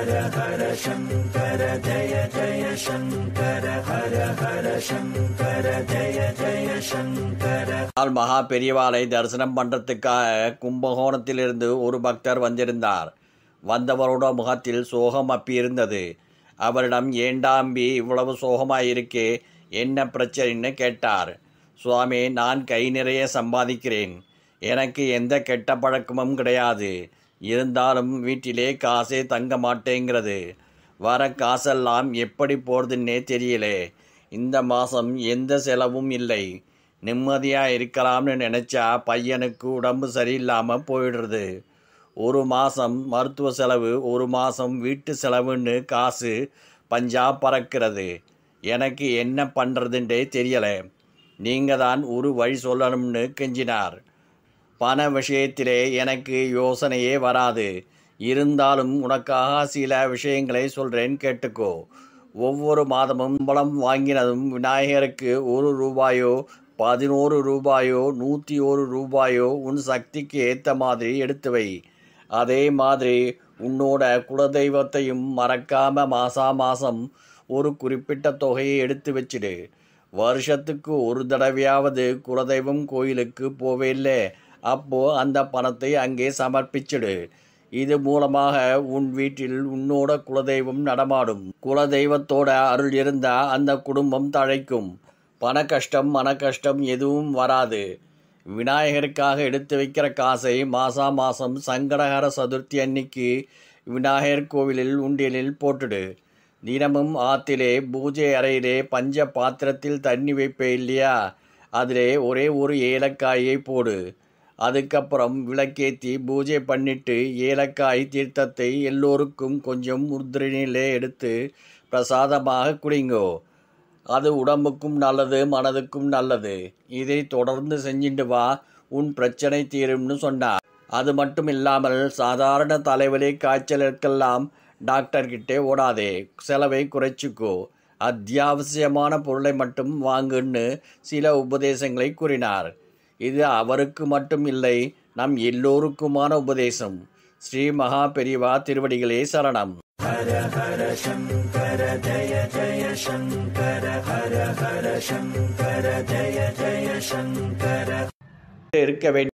ஹர ஹர மகா பெரியவாளை தரிசனம் பண்ணுறதுக்காக கும்பகோணத்திலிருந்து ஒரு பக்தர் வந்திருந்தார் வந்தவரோட முகத்தில் சோகம் அப்பி இருந்தது அவரிடம் ஏண்டாம்பி இவ்வளவு சோகமாக இருக்கு என்ன பிரச்சனைன்னு கேட்டார் சுவாமி நான் கை நிறைய சம்பாதிக்கிறேன் எனக்கு எந்த கெட்ட பழக்கமும் கிடையாது இருந்தாலும் வீட்டிலே காசே தங்க மாட்டேங்கிறது வர காசெல்லாம் எப்படி போகிறதுன்னே தெரியலே இந்த மாதம் எந்த செலவும் இல்லை நிம்மதியாக இருக்கலாம்னு நினச்சா பையனுக்கு உடம்பு சரியில்லாமல் போயிடுறது ஒரு மாதம் மருத்துவ செலவு ஒரு மாதம் வீட்டு செலவுன்னு காசு பஞ்சா பறக்கிறது எனக்கு என்ன பண்ணுறதுன்றே தெரியலை நீங்கள் தான் ஒரு வழி சொல்லணும்னு கெஞ்சினார் பண விஷயத்திலே எனக்கு யோசனையே வராது இருந்தாலும் உனக்காக சில விஷயங்களை சொல்கிறேன் கேட்டுக்கோ ஒவ்வொரு மாதமும் பலம் வாங்கினதும் விநாயகருக்கு ஒரு ரூபாயோ பதினோரு ரூபாயோ நூற்றி ஒரு ரூபாயோ உன் சக்திக்கு ஏற்ற மாதிரி எடுத்து வை அதே மாதிரி உன்னோட குலதெய்வத்தையும் மறக்காம மாசா மாசம் ஒரு குறிப்பிட்ட தொகையை எடுத்து வச்சிடு வருஷத்துக்கு ஒரு தடவையாவது குலதெய்வம் கோயிலுக்கு போவே இல்லை அப்போது அந்த பணத்தை அங்கே சமர்ப்பிச்சிடு இது மூலமாக உன் வீட்டில் உன்னோட குலதெய்வம் நடமாடும் குலதெய்வத்தோட அருள் இருந்தால் அந்த குடும்பம் தழைக்கும் பண கஷ்டம் மன கஷ்டம் எதுவும் வராது விநாயகருக்காக எடுத்து வைக்கிற காசை மாசா மாதம் சங்கடகர சதுர்த்தி அன்னைக்கு விநாயகர் கோவிலில் உண்டியலில் போட்டுடு தினமும் ஆற்றிலே பூஜை அறையிலே பஞ்ச பாத்திரத்தில் தண்ணி வைப்பேன் இல்லையா அதிலே ஒரே ஒரு ஏலக்காயை போடு அதுக்கப்புறம் விளக்கேற்றி பூஜை பண்ணிட்டு ஏலக்காய் தீர்த்தத்தை எல்லோருக்கும் கொஞ்சம் உருதிரினிலே எடுத்து பிரசாதமாக குடிங்கோ அது உடம்புக்கும் நல்லது மனதுக்கும் நல்லது இதை தொடர்ந்து செஞ்சுட்டு வா உன் பிரச்சனை தீரும்னு சொன்னார் அது மட்டும் இல்லாமல் சாதாரண தலைவலி காய்ச்சலுக்கெல்லாம் டாக்டர்கிட்டே ஓடாதே செலவை குறைச்சிக்கோ அத்தியாவசியமான பொருளை மட்டும் வாங்குன்னு சில உபதேசங்களை கூறினார் இது அவருக்கு மட்டும் இல்லை நம் எல்லோருக்குமான உபதேசம் ஸ்ரீ மகா பெரிவா திருவடிகளே சரணம் ஹர ஹர சங்கர ஜய ஜய சங்கர ஹர ஹர சங்கர ஜய ஜய சங்கர இருக்க வேண்டும்